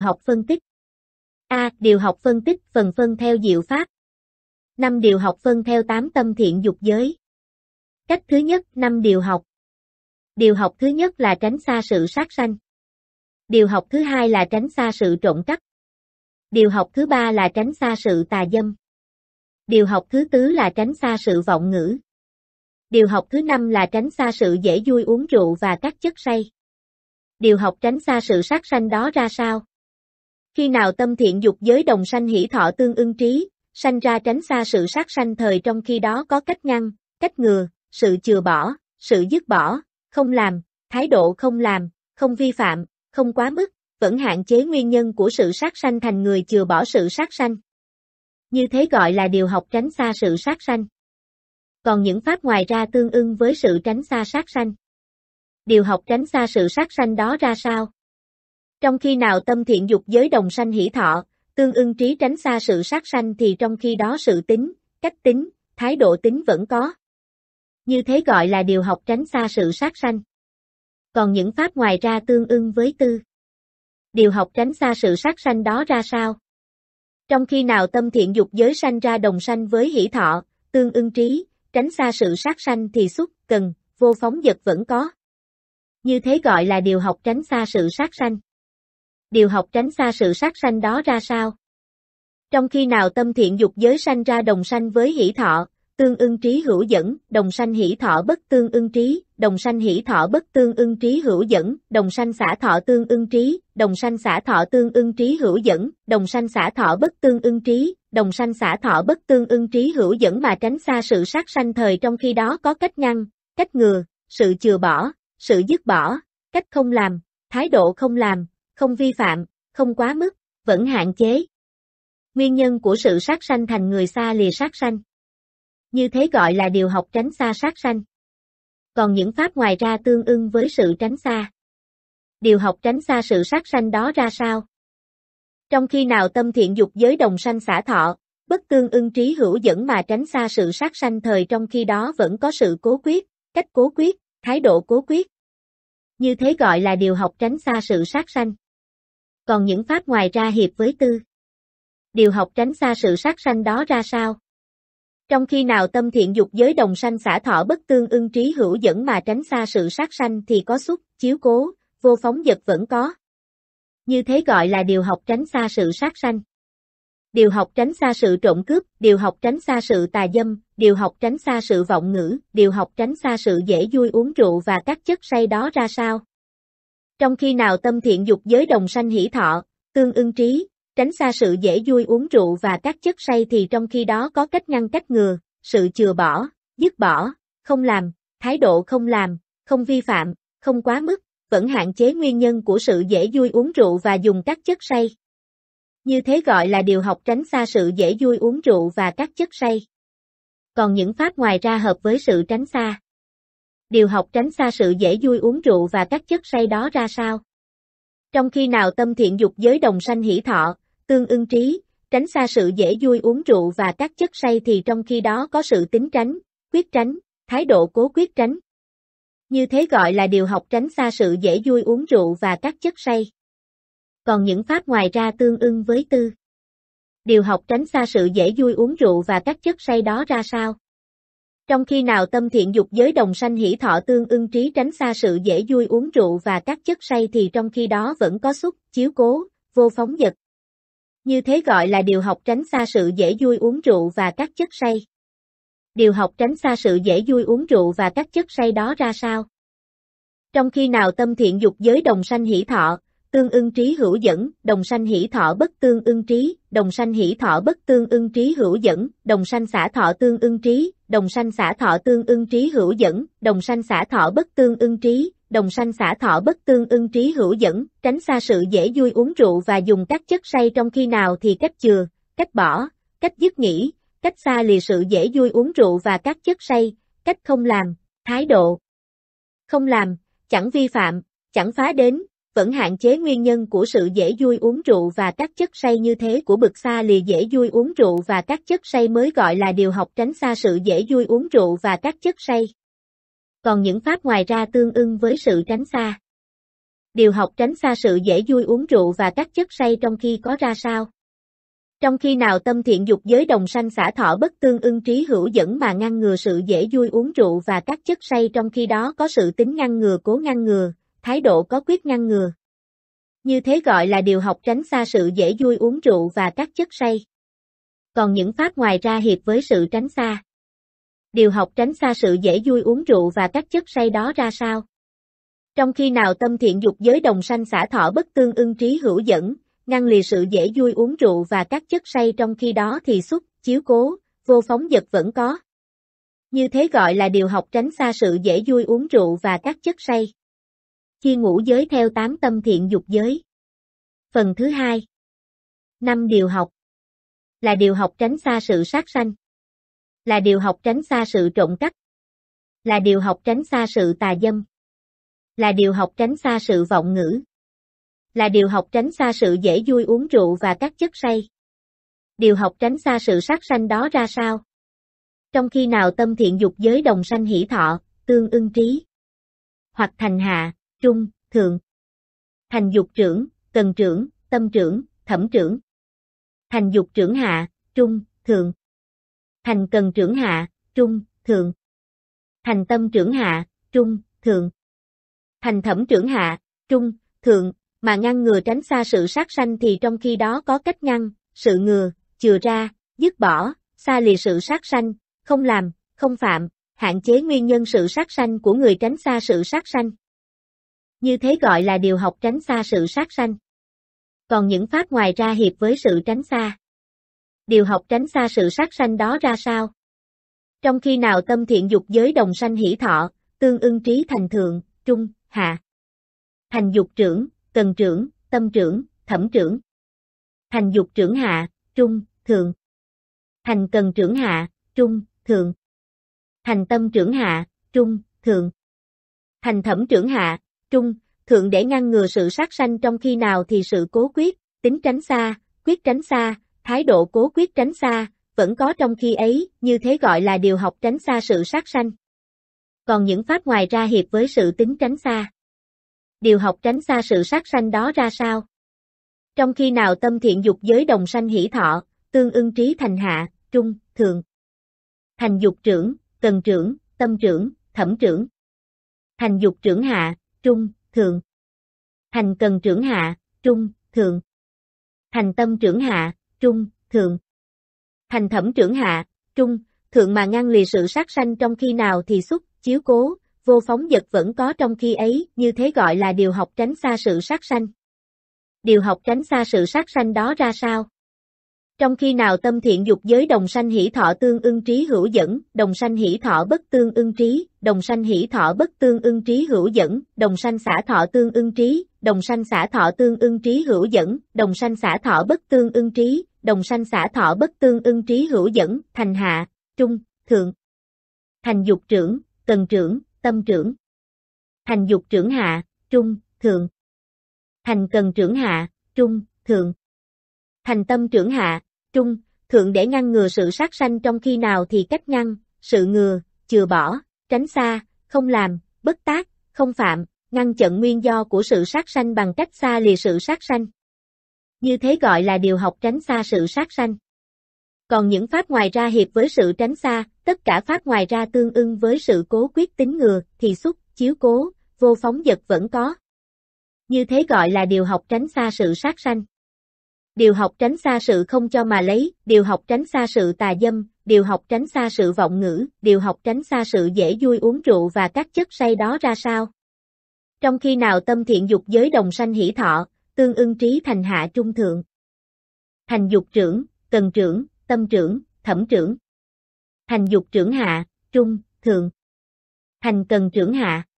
học phân tích. A. Điều học phân tích phần phân theo diệu pháp. 5 điều học phân theo 8 tâm thiện dục giới. Cách thứ nhất, 5 điều học. Điều học thứ nhất là tránh xa sự sát sanh. Điều học thứ hai là tránh xa sự trộm cắp. Điều học thứ ba là tránh xa sự tà dâm. Điều học thứ tứ là tránh xa sự vọng ngữ. Điều học thứ năm là tránh xa sự dễ vui uống rượu và các chất say. Điều học tránh xa sự sát sanh đó ra sao? Khi nào tâm thiện dục giới đồng sanh hỷ thọ tương ưng trí, sanh ra tránh xa sự sát sanh thời trong khi đó có cách ngăn, cách ngừa, sự chừa bỏ, sự dứt bỏ, không làm, thái độ không làm, không vi phạm, không quá mức, vẫn hạn chế nguyên nhân của sự sát sanh thành người chừa bỏ sự sát sanh. Như thế gọi là điều học tránh xa sự sát sanh. Còn những pháp ngoài ra tương ưng với sự tránh xa sát sanh. Điều học tránh xa sự sát sanh đó ra sao? Trong khi nào tâm thiện dục giới đồng sanh hỷ thọ, tương ưng trí tránh xa sự sát sanh thì trong khi đó sự tính, cách tính, thái độ tính vẫn có. Như thế gọi là điều học tránh xa sự sát sanh. Còn những pháp ngoài ra tương ưng với tư. Điều học tránh xa sự sát sanh đó ra sao? Trong khi nào tâm thiện dục giới sanh ra đồng sanh với hỷ thọ, tương ưng trí, tránh xa sự sát sanh thì xúc cần, vô phóng dật vẫn có. Như thế gọi là điều học tránh xa sự sát sanh điều học tránh xa sự sát sanh đó ra sao? Trong khi nào tâm thiện dục giới sanh ra đồng sanh với hỷ thọ, tương ưng trí hữu dẫn, đồng sanh hỷ thọ bất tương ưng trí, đồng sanh hỷ thọ bất tương ưng trí hữu dẫn, đồng sanh xả thọ tương ưng trí, đồng sanh xả thọ tương ưng trí hữu dẫn, đồng sanh xả thọ bất tương ưng trí, đồng sanh xả thọ bất tương ưng trí hữu dẫn mà tránh xa sự sát sanh thời trong khi đó có cách ngăn, cách ngừa, sự chừa bỏ, sự dứt bỏ, cách không làm, thái độ không làm, không vi phạm, không quá mức, vẫn hạn chế. Nguyên nhân của sự sát sanh thành người xa lìa sát sanh. Như thế gọi là điều học tránh xa sát sanh. Còn những pháp ngoài ra tương ưng với sự tránh xa. Điều học tránh xa sự sát sanh đó ra sao? Trong khi nào tâm thiện dục giới đồng sanh xả thọ, bất tương ưng trí hữu dẫn mà tránh xa sự sát sanh thời trong khi đó vẫn có sự cố quyết, cách cố quyết, thái độ cố quyết. Như thế gọi là điều học tránh xa sự sát sanh còn những pháp ngoài ra hiệp với tư. Điều học tránh xa sự sát sanh đó ra sao? Trong khi nào tâm thiện dục giới đồng sanh xả thọ bất tương ưng trí hữu dẫn mà tránh xa sự sát sanh thì có xúc, chiếu cố, vô phóng dật vẫn có. Như thế gọi là điều học tránh xa sự sát sanh. Điều học tránh xa sự trộm cướp, điều học tránh xa sự tà dâm, điều học tránh xa sự vọng ngữ, điều học tránh xa sự dễ vui uống rượu và các chất say đó ra sao? Trong khi nào tâm thiện dục giới đồng sanh hỷ thọ, tương ưng trí, tránh xa sự dễ vui uống rượu và các chất say thì trong khi đó có cách ngăn cách ngừa, sự chừa bỏ, dứt bỏ, không làm, thái độ không làm, không vi phạm, không quá mức, vẫn hạn chế nguyên nhân của sự dễ vui uống rượu và dùng các chất say. Như thế gọi là điều học tránh xa sự dễ vui uống rượu và các chất say. Còn những pháp ngoài ra hợp với sự tránh xa điều học tránh xa sự dễ vui uống rượu và các chất say đó ra sao. Trong khi nào tâm thiện dục giới đồng sanh hỷ thọ, tương ưng trí, tránh xa sự dễ vui uống rượu và các chất say thì trong khi đó có sự tính tránh, quyết tránh, thái độ cố quyết tránh. Như thế gọi là điều học tránh xa sự dễ vui uống rượu và các chất say. Còn những pháp ngoài ra tương ưng với tư. Điều học tránh xa sự dễ vui uống rượu và các chất say đó ra sao? Trong khi nào tâm thiện dục giới đồng sanh hỷ thọ tương ưng trí tránh xa sự dễ vui uống rượu và các chất say thì trong khi đó vẫn có xúc, chiếu cố, vô phóng dật. Như thế gọi là điều học tránh xa sự dễ vui uống rượu và các chất say. Điều học tránh xa sự dễ vui uống rượu và các chất say đó ra sao? Trong khi nào tâm thiện dục giới đồng sanh hỷ thọ, tương ưng trí hữu dẫn, đồng sanh hỷ thọ bất tương ưng trí, đồng sanh hỷ thọ bất tương ưng trí hữu dẫn, đồng sanh xả thọ tương ưng trí, đồng sanh xả thọ tương ưng trí hữu dẫn, đồng sanh xả thọ bất tương ưng trí, đồng sanh xả thọ bất tương ưng trí hữu dẫn, tránh xa sự dễ vui uống rượu và dùng các chất say trong khi nào thì cách chừa, cách bỏ, cách dứt nghỉ, cách xa lì sự dễ vui uống rượu và các chất say, cách không làm, thái độ. Không làm, chẳng vi phạm, chẳng phá đến, vẫn hạn chế nguyên nhân của sự dễ vui uống rượu và các chất say như thế của bực xa lìa dễ vui uống rượu và các chất say mới gọi là điều học tránh xa sự dễ vui uống rượu và các chất say. Còn những pháp ngoài ra tương ưng với sự tránh xa. Điều học tránh xa sự dễ vui uống rượu và các chất say trong khi có ra sao? Trong khi nào tâm thiện dục giới đồng sanh xả thọ bất tương ưng trí hữu dẫn mà ngăn ngừa sự dễ vui uống rượu và các chất say trong khi đó có sự tính ngăn ngừa cố ngăn ngừa, thái độ có quyết ngăn ngừa. Như thế gọi là điều học tránh xa sự dễ vui uống rượu và các chất say. Còn những pháp ngoài ra hiệp với sự tránh xa. Điều học tránh xa sự dễ vui uống rượu và các chất say đó ra sao? Trong khi nào tâm thiện dục giới đồng sanh xả thọ bất tương ưng trí hữu dẫn, ngăn lì sự dễ vui uống rượu và các chất say trong khi đó thì xúc, chiếu cố, vô phóng dật vẫn có. Như thế gọi là điều học tránh xa sự dễ vui uống rượu và các chất say. Chia ngũ giới theo tám tâm thiện dục giới. Phần thứ hai năm điều học Là điều học tránh xa sự sát sanh. Là điều học tránh xa sự trộm cắp. Là điều học tránh xa sự tà dâm. Là điều học tránh xa sự vọng ngữ. Là điều học tránh xa sự dễ vui uống rượu và các chất say. Điều học tránh xa sự sát sanh đó ra sao? Trong khi nào tâm thiện dục giới đồng sanh hỷ thọ, tương ưng trí, hoặc thành hạ, trung, thượng. Thành dục trưởng, tần trưởng, tâm trưởng, thẩm trưởng. Thành dục trưởng hạ, trung, thượng. Thành cần trưởng hạ, trung, thượng. Thành tâm trưởng hạ, trung, thượng. Thành thẩm trưởng hạ, trung, thượng, mà ngăn ngừa tránh xa sự sát sanh thì trong khi đó có cách ngăn, sự ngừa, chừa ra, dứt bỏ, xa lìa sự sát sanh, không làm, không phạm, hạn chế nguyên nhân sự sát sanh của người tránh xa sự sát sanh. Như thế gọi là điều học tránh xa sự sát sanh. Còn những pháp ngoài ra hiệp với sự tránh xa. Điều học tránh xa sự sát sanh đó ra sao? Trong khi nào tâm thiện dục giới đồng sanh hỷ thọ, tương ưng trí thành thượng, trung, hạ. Thành dục trưởng, cần trưởng, tâm trưởng, thẩm trưởng. Thành dục trưởng hạ, trung, thượng. Thành cần trưởng hạ, trung, thượng. Thành tâm trưởng hạ, trung, thượng. Thành thẩm trưởng hạ, trung, thượng để ngăn ngừa sự sát sanh trong khi nào thì sự cố quyết, tính tránh xa, quyết tránh xa, thái độ cố quyết tránh xa, vẫn có trong khi ấy, như thế gọi là điều học tránh xa sự sát sanh. Còn những pháp ngoài ra hiệp với sự tính tránh xa. Điều học tránh xa sự sát sanh đó ra sao? Trong khi nào tâm thiện dục giới đồng sanh hỷ thọ, tương ưng trí thành hạ, trung, thượng Thành dục trưởng, cần trưởng, tâm trưởng, thẩm trưởng. Thành dục trưởng hạ, trung, thượng. thành cần trưởng hạ, trung, thượng. thành tâm trưởng hạ, trung, thượng. thành thẩm trưởng hạ, trung, thượng mà ngăn lì sự sát sanh trong khi nào thì xúc, chiếu cố, vô phóng dật vẫn có trong khi ấy, như thế gọi là điều học tránh xa sự sát sanh. Điều học tránh xa sự sát sanh đó ra sao? Trong khi nào tâm thiện dục giới đồng sanh hỷ thọ tương ưng trí hữu dẫn, đồng sanh hỷ thọ bất tương ưng trí, đồng sanh hỷ thọ bất tương ưng trí hữu dẫn, đồng sanh xả thọ tương ưng trí, đồng sanh xả thọ tương ưng trí hữu dẫn, đồng sanh xả thọ bất tương ưng trí, đồng sanh xả thọ bất tương ưng trí hữu dẫn, thành hạ, trung, thượng. Thành dục trưởng, cần trưởng, tâm trưởng. Thành dục trưởng hạ, trung, thượng. Thành cần trưởng hạ, trung, thượng. Thành tâm trưởng hạ, trung, thượng để ngăn ngừa sự sát sanh trong khi nào thì cách ngăn, sự ngừa, chừa bỏ, tránh xa, không làm, bất tác, không phạm, ngăn chặn nguyên do của sự sát sanh bằng cách xa lìa sự sát sanh. Như thế gọi là điều học tránh xa sự sát sanh. Còn những pháp ngoài ra hiệp với sự tránh xa, tất cả pháp ngoài ra tương ưng với sự cố quyết tính ngừa, thì xúc, chiếu cố, vô phóng dật vẫn có. Như thế gọi là điều học tránh xa sự sát sanh điều học tránh xa sự không cho mà lấy, điều học tránh xa sự tà dâm, điều học tránh xa sự vọng ngữ, điều học tránh xa sự dễ vui uống rượu và các chất say đó ra sao. Trong khi nào tâm thiện dục giới đồng sanh hỷ thọ, tương ưng trí thành hạ trung thượng. Thành dục trưởng, cần trưởng, tâm trưởng, thẩm trưởng. Thành dục trưởng hạ, trung, thượng. Thành cần trưởng hạ.